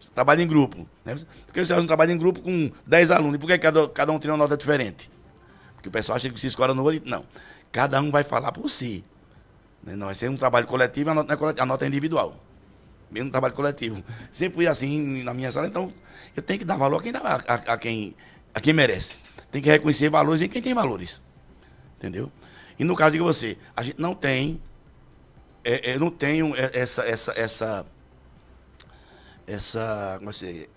Você trabalha em grupo. Né? Por que você um trabalho em grupo com 10 alunos? E por que cada, cada um tem uma nota diferente? Porque o pessoal acha que se escora no olho. Não. Cada um vai falar por si. Né? Não vai ser é um trabalho coletivo, a nota, é a nota é individual. Mesmo trabalho coletivo. Sempre fui assim na minha sala, então eu tenho que dar valor a quem, a, a quem, a quem merece. Tem que reconhecer valores em quem tem valores. Entendeu? E no caso de você, a gente não tem. É, eu é, não tenho é, essa. essa, essa essa. Como é sei,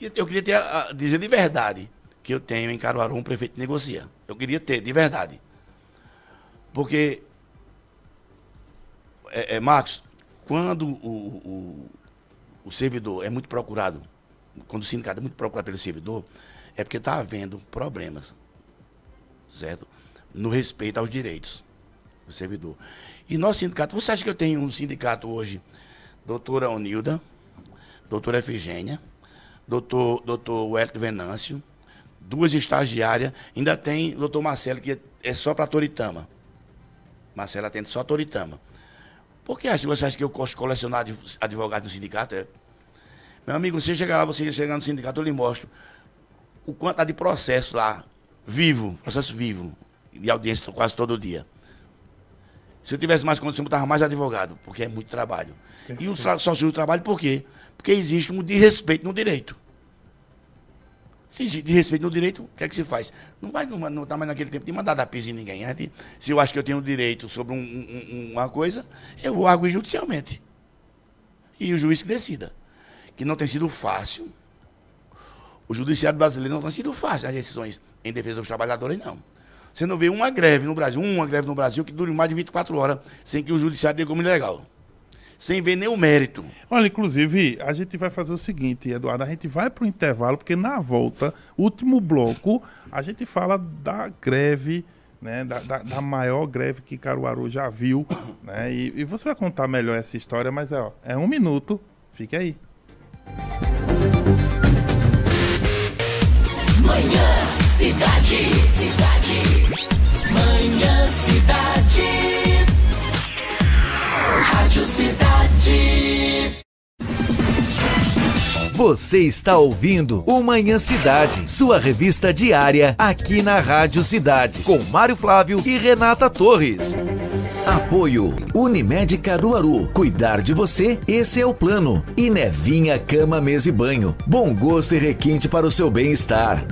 eu queria ter, a, dizer de verdade que eu tenho em Caruaru um prefeito que negocia. Eu queria ter, de verdade. Porque, é, é Marcos, quando o, o, o servidor é muito procurado quando o sindicato é muito procurado pelo servidor, é porque está havendo problemas, certo? No respeito aos direitos do servidor. E nosso sindicato, você acha que eu tenho um sindicato hoje, doutora Onilda, doutora Efigênia, doutor, doutor Wélio Venâncio, duas estagiárias, ainda tem doutor Marcelo, que é só para Toritama. Marcelo atende só Toritama. Por que você acha que eu colecionar advogados no sindicato? É meu amigo, você chega lá, você chega no sindicato, eu lhe mostro o quanto há tá de processo lá, vivo, processo vivo, de audiência quase todo dia. Se eu tivesse mais condição, eu estava mais advogado, porque é muito trabalho. E o tra só surge o trabalho por quê? Porque existe um desrespeito no direito. Se existe desrespeito no direito, o que é que se faz? Não vai, não está mais naquele tempo de mandar dar piso em ninguém. Né? Se eu acho que eu tenho direito sobre um, um, uma coisa, eu vou arguir judicialmente. E o juiz que decida que não tem sido fácil. O judiciário brasileiro não tem sido fácil as decisões em defesa dos trabalhadores, não. Você não vê uma greve no Brasil, uma greve no Brasil que dure mais de 24 horas sem que o judiciário dê como ilegal. Sem ver nenhum mérito. Olha, inclusive, a gente vai fazer o seguinte, Eduardo, a gente vai para o intervalo, porque na volta, último bloco, a gente fala da greve, né, da, da, da maior greve que Caruaru já viu, né, e, e, você vai contar melhor essa história, mas é, ó, é um minuto, fique aí. Manhã Cidade, Cidade. Manhã Cidade. Rádio Cidade. Você está ouvindo o Manhã Cidade, sua revista diária aqui na Rádio Cidade, com Mário Flávio e Renata Torres. Apoio Unimed Caruaru. Cuidar de você, esse é o plano. E Nevinha Cama, Mesa e Banho. Bom gosto e requinte para o seu bem-estar.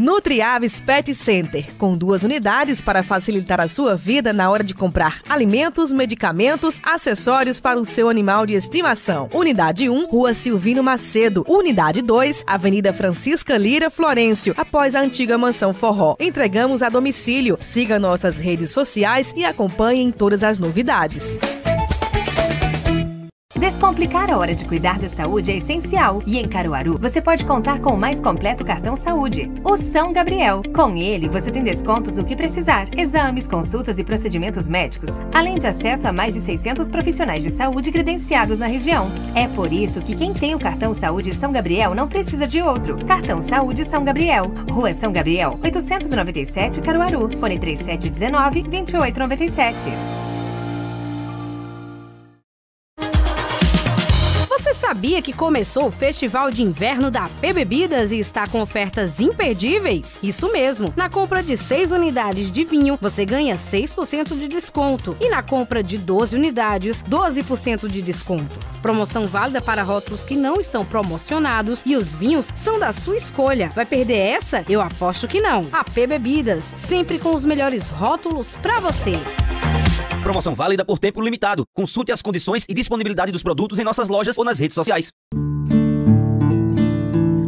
Nutriaves Pet Center, com duas unidades para facilitar a sua vida na hora de comprar alimentos, medicamentos, acessórios para o seu animal de estimação. Unidade 1, Rua Silvino Macedo. Unidade 2, Avenida Francisca Lira Florencio, após a antiga mansão Forró. Entregamos a domicílio. Siga nossas redes sociais e acompanhe todas as novidades. Descomplicar a hora de cuidar da saúde é essencial e em Caruaru você pode contar com o mais completo cartão saúde, o São Gabriel. Com ele você tem descontos no que precisar, exames, consultas e procedimentos médicos, além de acesso a mais de 600 profissionais de saúde credenciados na região. É por isso que quem tem o cartão Saúde São Gabriel não precisa de outro. Cartão Saúde São Gabriel, Rua São Gabriel, 897 Caruaru, fone 3719 2897. sabia que começou o Festival de Inverno da P Bebidas e está com ofertas imperdíveis? Isso mesmo! Na compra de 6 unidades de vinho, você ganha 6% de desconto. E na compra de 12 unidades, 12% de desconto. Promoção válida para rótulos que não estão promocionados e os vinhos são da sua escolha. Vai perder essa? Eu aposto que não. A P Bebidas, sempre com os melhores rótulos para você. Promoção válida por tempo limitado. Consulte as condições e disponibilidade dos produtos em nossas lojas ou nas redes sociais.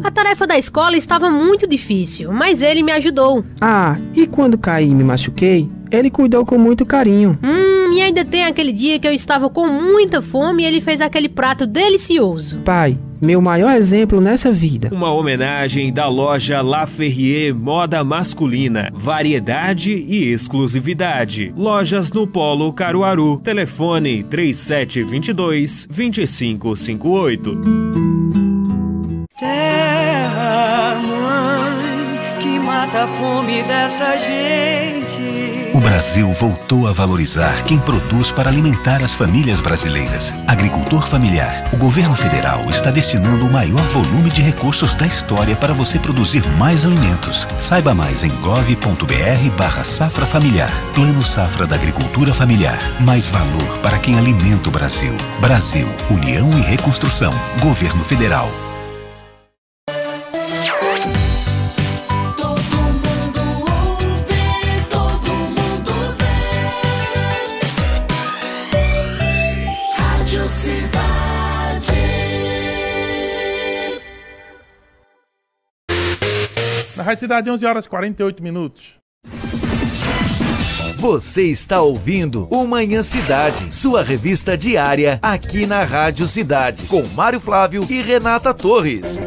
A tarefa da escola estava muito difícil, mas ele me ajudou. Ah, e quando caí e me machuquei, ele cuidou com muito carinho. Hum, mim ainda tem aquele dia que eu estava com muita fome e ele fez aquele prato delicioso. Pai, meu maior exemplo nessa vida. Uma homenagem da loja La Ferrier Moda Masculina, variedade e exclusividade. Lojas no Polo Caruaru. Telefone 3722 2558. Terra, mãe, que mata a fome dessa gente Brasil voltou a valorizar quem produz para alimentar as famílias brasileiras. Agricultor familiar, o governo federal está destinando o maior volume de recursos da história para você produzir mais alimentos. Saiba mais em gov.br barra safra familiar. Plano Safra da Agricultura Familiar. Mais valor para quem alimenta o Brasil. Brasil, União e Reconstrução. Governo Federal. Rádio Cidade, 11 horas e 48 minutos. Você está ouvindo o Manhã Cidade, sua revista diária aqui na Rádio Cidade, com Mário Flávio e Renata Torres.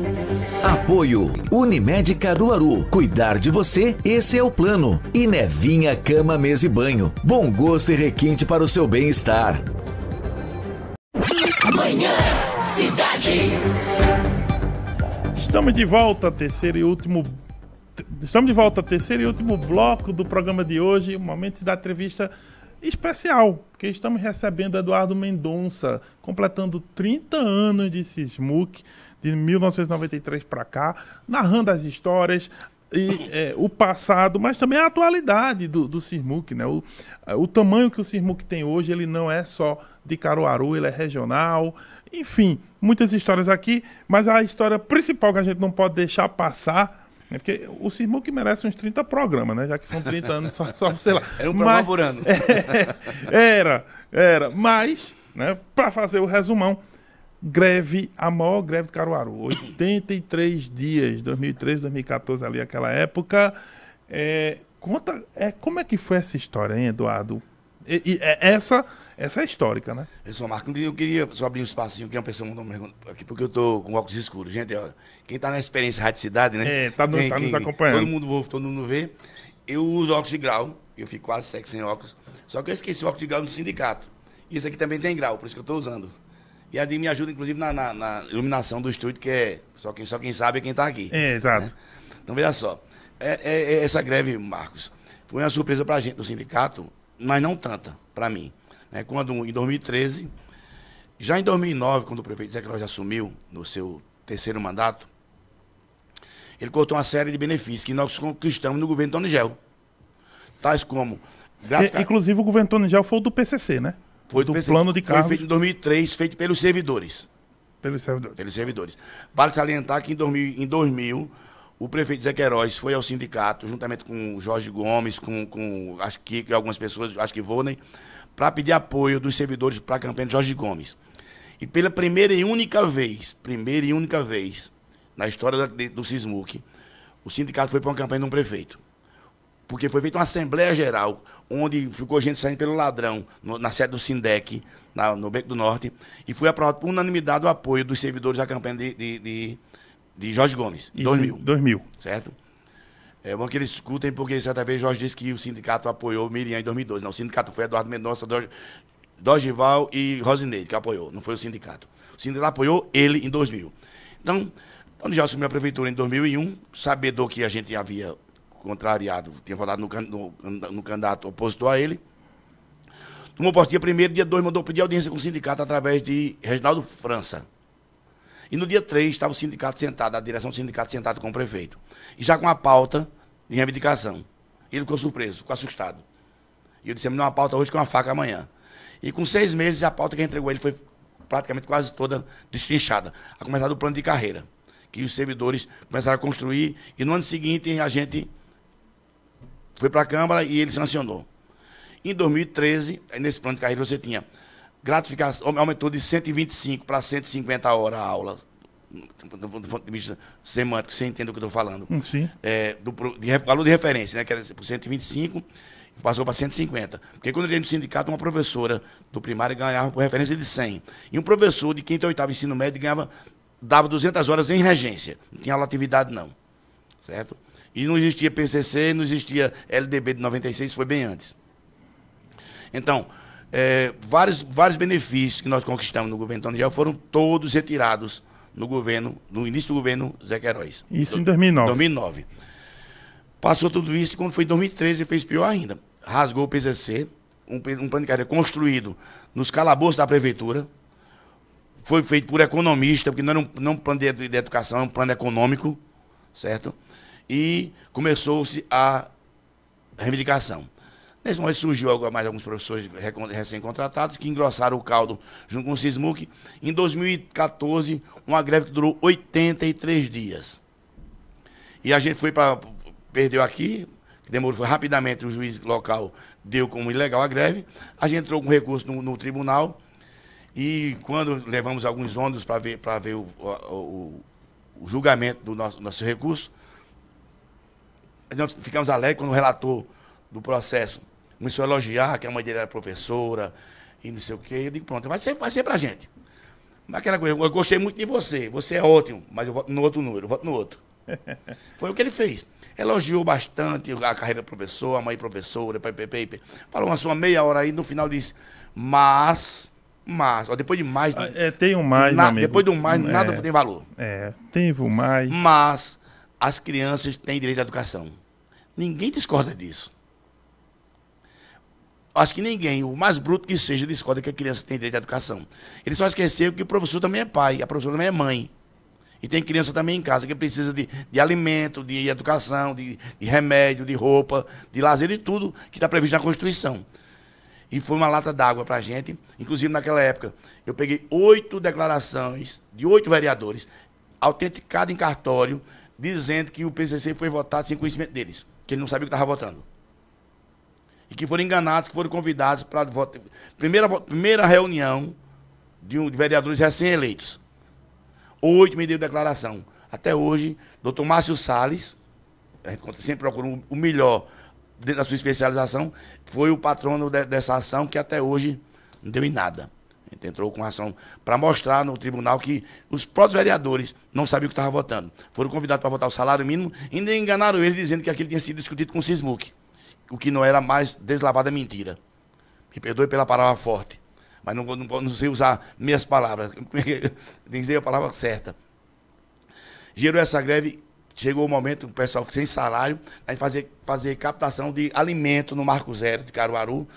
Apoio Unimed Caruaru. Cuidar de você, esse é o plano. E Nevinha Cama, Mesa e Banho. Bom gosto e requinte para o seu bem-estar. Manhã Cidade. Estamos de volta, terceiro e último Estamos de volta ao terceiro e último bloco do programa de hoje, o momento da entrevista especial, porque estamos recebendo Eduardo Mendonça, completando 30 anos de Sismuc, de 1993 para cá, narrando as histórias, e, é, o passado, mas também a atualidade do, do Sismuc, né? O, é, o tamanho que o Sismuc tem hoje, ele não é só de Caruaru, ele é regional. Enfim, muitas histórias aqui, mas a história principal que a gente não pode deixar passar é porque o Sirmu que merece uns 30 programas, né? Já que são 30 anos só, só sei lá. Era um programa por ano. era, era. Mas, né, para fazer o resumão, greve, a maior greve de Caruaru. 83 dias, 2013, 2014, ali aquela época. É, conta, é, como é que foi essa história, hein, Eduardo? E, e, é, essa essa é histórica, né? Pessoal, Marco, eu queria só abrir um espacinho que é uma pessoa mandou pergunta aqui, porque eu tô com óculos escuros. Gente, ó, quem tá na experiência radicidade, né? É, tá, no, quem, tá nos acompanhando. Todo mundo, todo mundo vê. Eu uso óculos de grau, eu fico quase sexo sem óculos. Só que eu esqueci o óculos de grau no sindicato. E esse aqui também tem grau, por isso que eu estou usando. E a Di me ajuda, inclusive, na, na, na, iluminação do estúdio, que é só quem, só quem sabe é quem está aqui. É, né? exato. Né? Então, veja só. É, é, é essa greve, Marcos, foi uma surpresa para a gente do sindicato, mas não tanta para mim. Né? Quando, em 2013, já em 2009, quando o prefeito Zé Carlos assumiu no seu terceiro mandato, ele cortou uma série de benefícios que nós conquistamos no governo Tonigel Tais como. Gratificar... inclusive, o governo Tonigel foi o do PCC, né? Foi do, do PCC, plano de carro. Foi feito em 2003, feito pelos servidores. Pelos servidores. Pelos servidores. Vale salientar que em 2000, em 2000 o prefeito Zé Queiroz foi ao sindicato, juntamente com o Jorge Gomes, com, com acho que, algumas pessoas, acho que Vônei, né? para pedir apoio dos servidores para a campanha de Jorge Gomes. E pela primeira e única vez, primeira e única vez na história do, SISMUC, o sindicato foi para uma campanha de um prefeito. Porque foi feita uma Assembleia Geral, onde ficou gente saindo pelo ladrão, no, na sede do SINDEC, na, no Beco do Norte, e foi aprovado por unanimidade o apoio dos servidores da campanha de, de, de, de Jorge Gomes, em 2000. 2000. Certo? É bom que eles escutem, porque certa vez Jorge disse que o sindicato apoiou Miriam em 2012. Não, o sindicato foi Eduardo Mendonça, Dogival e Rosineide que apoiou, não foi o sindicato. O sindicato apoiou ele em 2000. Então, quando já assumi a prefeitura em 2001, sabedor que a gente havia contrariado, tinha votado no, no, no candidato opositor a ele, tomou posse dia 1 dia 2 mandou pedir audiência com o sindicato através de Reginaldo França. E no dia 3 estava o sindicato sentado, a direção do sindicato sentado com o prefeito. E já com a pauta de reivindicação. Ele ficou surpreso, ficou assustado. E eu disse, me dá uma pauta hoje com é uma faca amanhã. E com seis meses, a pauta que entregou ele foi praticamente quase toda destrinchada. A começar do plano de carreira, que os servidores começaram a construir. E no ano seguinte, a gente foi para a Câmara e ele sancionou. Em 2013, nesse plano de carreira, você tinha gratificação, aumentou de 125 para 150 horas a aula do ponto de vista semântico, você entende o que eu estou falando. Hum, sim. É, do de, valor de referência, né? Que era por 125 passou para 150. Porque quando ele ia no sindicato, uma professora do primário ganhava por referência de 100. E um professor de quinto a oitavo ensino médio ganhava, dava 200 horas em regência. Não tinha atividade, não. Certo? E não existia PCC, não existia LDB de 96, foi bem antes. Então, é, vários, vários benefícios que nós conquistamos no governo Antônio foram todos retirados no governo, no início do governo Zé Queiroz. Isso do, em 2009. 2009. Passou tudo isso e quando foi em 2013 fez pior ainda. Rasgou o PCC, um, um plano de carreira construído nos calabouços da prefeitura, foi feito por economista, porque não era um, não é um plano de, de educação, é um plano econômico, certo? E começou-se a reivindicação. Nesse momento surgiu mais alguns professores recém-contratados que engrossaram o caldo junto com o Sismuc. Em 2014, uma greve que durou 83 dias. E a gente foi para. Perdeu aqui, demorou rapidamente, o juiz local deu como ilegal a greve. A gente entrou com recurso no, no tribunal. E quando levamos alguns ônibus para ver, ver o, o, o, julgamento do nosso, nosso recurso, nós ficamos alegres quando o relator do processo Começou a elogiar que a mãe dele era professora e não sei o quê. Eu digo, pronto, vai ser, vai ser pra gente. Aquela coisa, eu gostei muito de você, você é ótimo, mas eu voto no outro número, eu voto no outro. Foi o que ele fez. Elogiou bastante a carreira do professor, a mãe professora, pai pai. Falou uma sua meia hora aí, no final disse, mas, mas, ó, depois de mais... Ah, é, tem um mais, na, amigo. Depois do mais, hum, é, nada tem valor. É, teve o um mais... Mas, as crianças têm direito à educação. Ninguém discorda disso acho que ninguém, o mais bruto que seja, discorda que a criança tem direito à educação. Ele só esqueceu que o professor também é pai, a professora também é mãe. E tem criança também em casa que precisa de, de alimento, de educação, de, de remédio, de roupa, de lazer e tudo que está previsto na Constituição. E foi uma lata d'água para a gente. Inclusive, naquela época, eu peguei oito declarações de oito vereadores, autenticado em cartório, dizendo que o PCC foi votado sem conhecimento deles, que ele não sabia o que estava votando e que foram enganados, que foram convidados para a primeira, primeira reunião de, um, de vereadores recém-eleitos. Oito me deu declaração. Até hoje, doutor Márcio Salles, a gente sempre procura o melhor dentro da sua especialização, foi o patrono de, dessa ação que até hoje não deu em nada. A gente entrou com ação para mostrar no tribunal que os próprios vereadores não sabiam o que estavam votando. Foram convidados para votar o salário mínimo e ainda enganaram eles dizendo que aquilo tinha sido discutido com o Sismuc o que não era mais deslavada mentira. Me perdoe pela palavra forte, mas não, não, não sei usar minhas palavras, tem que dizer a palavra certa. Gerou essa greve, chegou o momento, o pessoal sem salário, a gente fazer, fazer captação de alimento no Marco Zero de Caruaru,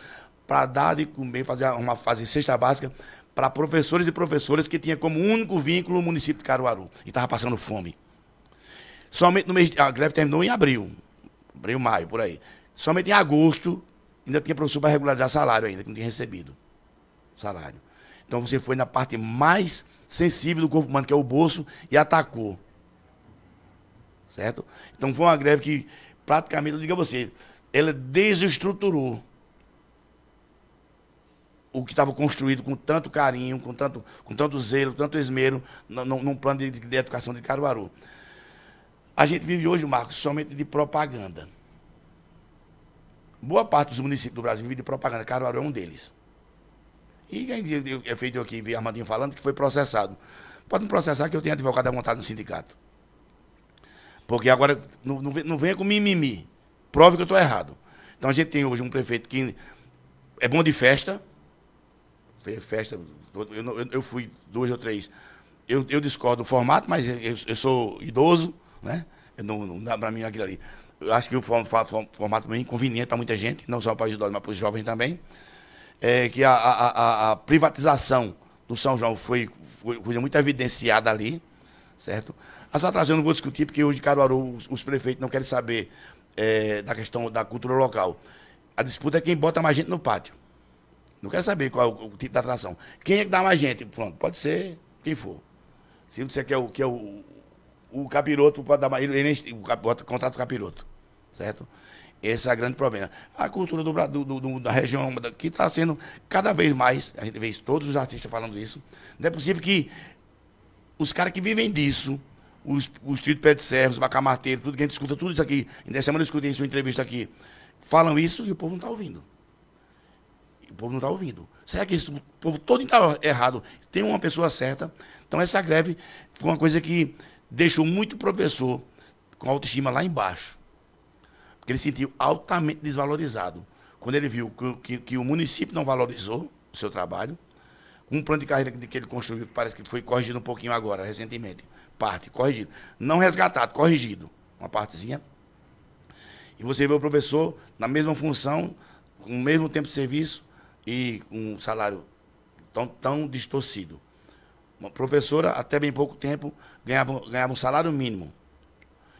para dar de comer, fazer uma fase cesta básica para professores e professoras que tinha como único vínculo o município de Caruaru e estava passando fome. Somente no mês. A greve terminou em abril. Abril, maio, por aí. Somente em agosto ainda tinha professor para regularizar salário ainda, que não tinha recebido salário. Então você foi na parte mais sensível do corpo humano, que é o bolso, e atacou. Certo? Então foi uma greve que praticamente, eu digo a você, ela desestruturou o que estava construído com tanto carinho, com tanto, com tanto zelo, tanto esmero, num, num plano de, de educação de Caruaru. A gente vive hoje, Marcos, somente de propaganda boa parte dos municípios do Brasil vive de propaganda. Caruaru é um deles. E quem é feito aqui, vi Armadinho falando, que foi processado. Pode me processar que eu tenho advogado à vontade no sindicato. Porque agora não, não venha com mimimi. Prove que eu estou errado. Então a gente tem hoje um prefeito que é bom de festa. Festa, eu, eu fui duas ou três. Eu, eu discordo do formato, mas eu, eu sou idoso, né? Eu não, não dá para mim aquilo ali acho que o formato, é inconveniente para muita gente, não só para os idosos, mas para os jovens também, é que a, a, a, privatização do São João foi, foi coisa muito evidenciada ali, certo? As atrações eu não vou discutir, porque hoje Caruaru os, os prefeitos não querem saber é, da questão da cultura local. A disputa é quem bota mais gente no pátio. Não quer saber qual é o, o tipo da atração. Quem é que dá mais gente? Pronto, pode ser quem for. Se você quer é o, que é o, o capiroto para dar. Ele, ele, bota, contrata o capiroto. Certo? Esse é o grande problema. A cultura do, do, do, da região que está sendo cada vez mais, a gente vê todos os artistas falando isso. Não é possível que os caras que vivem disso, os, os trio de pé de serra, os bacamarteiros, tudo que a gente escuta, tudo isso aqui, ainda semana eu escutei isso, uma entrevista aqui, falam isso e o povo não está ouvindo. O povo não está ouvindo. Será que isso, o povo todo está errado? Tem uma pessoa certa. Então essa greve foi uma coisa que deixou muito professor com autoestima lá embaixo. Porque ele se sentiu altamente desvalorizado. Quando ele viu que, que, que o município não valorizou o seu trabalho, um plano de carreira que, que ele construiu, que parece que foi corrigido um pouquinho agora, recentemente. Parte, corrigido. Não resgatado, corrigido. Uma partezinha. E você vê o professor na mesma função, com o mesmo tempo de serviço e com um salário tão, tão distorcido. Uma professora, até bem pouco tempo, ganhava, ganhava um salário mínimo.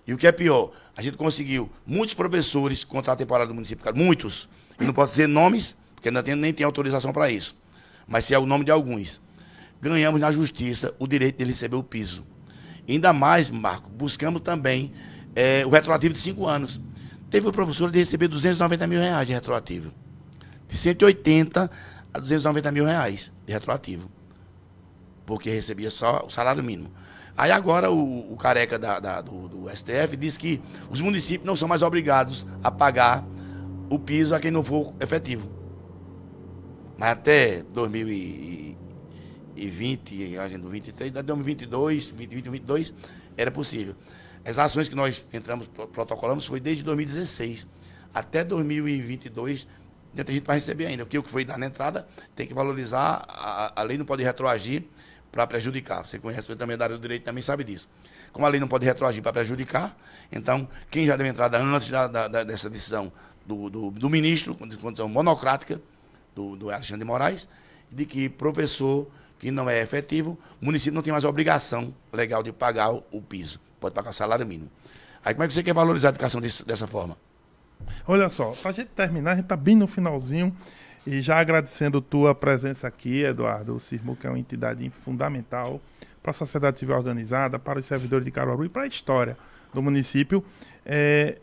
E o que é pior, a gente conseguiu muitos professores contra a temporada do município, muitos. E não posso dizer nomes, porque ainda tem, nem tem autorização para isso. Mas se é o nome de alguns. Ganhamos na justiça o direito de receber o piso. Ainda mais, Marco, buscamos também é, o retroativo de cinco anos. Teve o professor de receber 290 mil reais de retroativo. De 180 a 290 mil reais de retroativo porque recebia só o salário mínimo. Aí agora o, o careca da, da, do, do STF diz que os municípios não são mais obrigados a pagar o piso a quem não for efetivo. Mas até 2020, a gente 23, até 2022, 2022, era possível. As ações que nós entramos, protocolamos, foi desde 2016 até 2022, ainda tem gente para receber ainda, porque o que foi dado na entrada tem que valorizar, a, a lei não pode retroagir para prejudicar. Você conhece também da área do direito, também sabe disso. Como a lei não pode retroagir para prejudicar, então quem já deu entrada antes da, da, da, dessa decisão do, do, do ministro, com condição monocrática, do, do Alexandre de Moraes, de que professor que não é efetivo, o município não tem mais obrigação legal de pagar o, o piso, pode pagar o salário mínimo. Aí como é que você quer valorizar a educação desse, dessa forma? Olha só, para a gente terminar, a gente está bem no finalzinho. E já agradecendo tua presença aqui, Eduardo, o que é uma entidade fundamental para a sociedade civil organizada, para os servidores de Caruaru e para a história do município. É,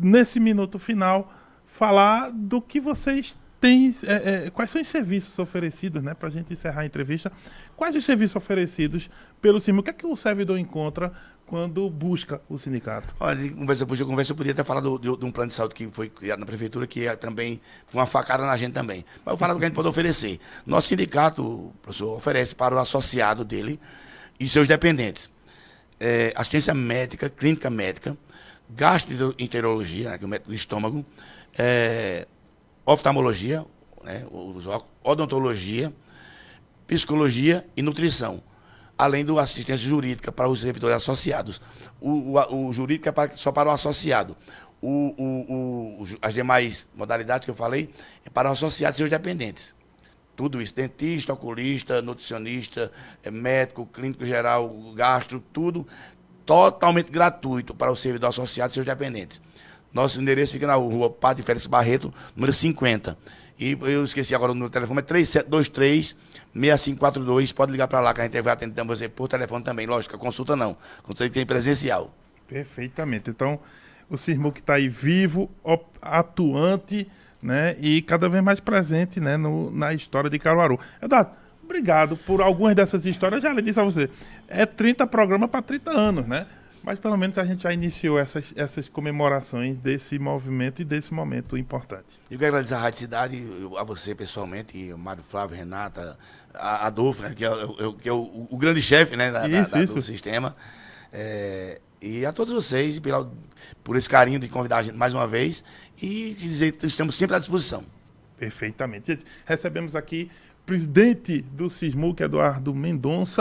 nesse minuto final, falar do que vocês têm, é, é, quais são os serviços oferecidos, né, para a gente encerrar a entrevista, quais os serviços oferecidos pelo CIRMUC, o que é que o servidor encontra quando busca o sindicato? Olha, conversa por conversa, eu podia até falar do, de, de, um plano de saúde que foi criado na prefeitura, que é também foi uma facada na gente também. Mas eu falar do é que a gente pode oferecer. Nosso sindicato, professor, oferece para o associado dele e seus dependentes é, assistência médica, clínica médica, gastroenterologia, né, que é o método do estômago, é, oftalmologia, né, os óculos, odontologia, psicologia e nutrição além do assistência jurídica para os servidores associados. O, o, o jurídico é para, só para o associado. O, o, as demais modalidades que eu falei é para o associado e seus dependentes. Tudo isso, dentista, oculista, nutricionista, é, médico, clínico geral, gastro, tudo totalmente gratuito para o servidor associado e seus dependentes. Nosso endereço fica na rua Padre Félix Barreto, número 50. E eu esqueci agora o número do telefone, é 3723 6542, pode ligar para lá que a gente vai atendendo você por telefone também. Lógico, consulta não. Consulta tem presencial. Perfeitamente. Então, o que está aí vivo, atuante, né? E cada vez mais presente, né? No, na história de Caruaru. Eduardo, obrigado por algumas dessas histórias. Já lhe disse a você, é 30 programas para 30 anos, né? Mas pelo menos a gente já iniciou essas, essas comemorações desse movimento e desse momento importante. Eu quero agradecer a Rádio Cidade, a você pessoalmente, Mário Flávio, Renata, a Adolfo, né, que é, o, que é o, o grande chefe né, da, isso, da, isso. do sistema. É, e a todos vocês pela, por esse carinho de convidar a gente mais uma vez e dizer que estamos sempre à disposição. Perfeitamente. Gente, recebemos aqui o presidente do Sismuc, Eduardo Mendonça.